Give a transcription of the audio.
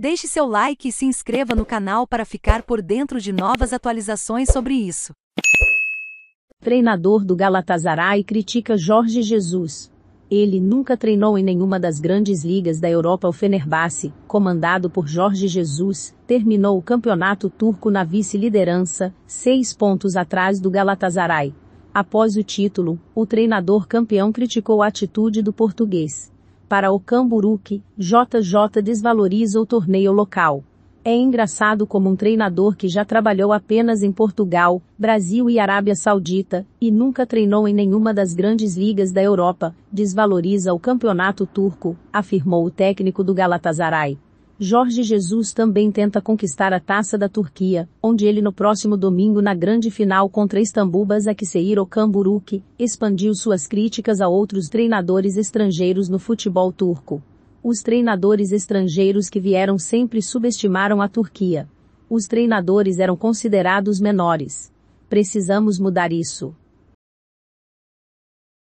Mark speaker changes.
Speaker 1: Deixe seu like e se inscreva no canal para ficar por dentro de novas atualizações
Speaker 2: sobre isso. Treinador do Galatasaray critica Jorge Jesus. Ele nunca treinou em nenhuma das grandes ligas da Europa. O Fenerbahçe, comandado por Jorge Jesus, terminou o campeonato turco na vice-liderança, seis pontos atrás do Galatasaray. Após o título, o treinador campeão criticou a atitude do português. Para o Camburuque, JJ desvaloriza o torneio local. É engraçado como um treinador que já trabalhou apenas em Portugal, Brasil e Arábia Saudita, e nunca treinou em nenhuma das grandes ligas da Europa, desvaloriza o campeonato turco, afirmou o técnico do Galatasaray. Jorge Jesus também tenta conquistar a taça da Turquia, onde ele no próximo domingo na grande final contra Istambul Basaksehir Okamburuk, expandiu suas críticas a outros treinadores estrangeiros no futebol turco. Os treinadores estrangeiros que vieram sempre subestimaram a Turquia. Os treinadores eram considerados menores. Precisamos mudar isso.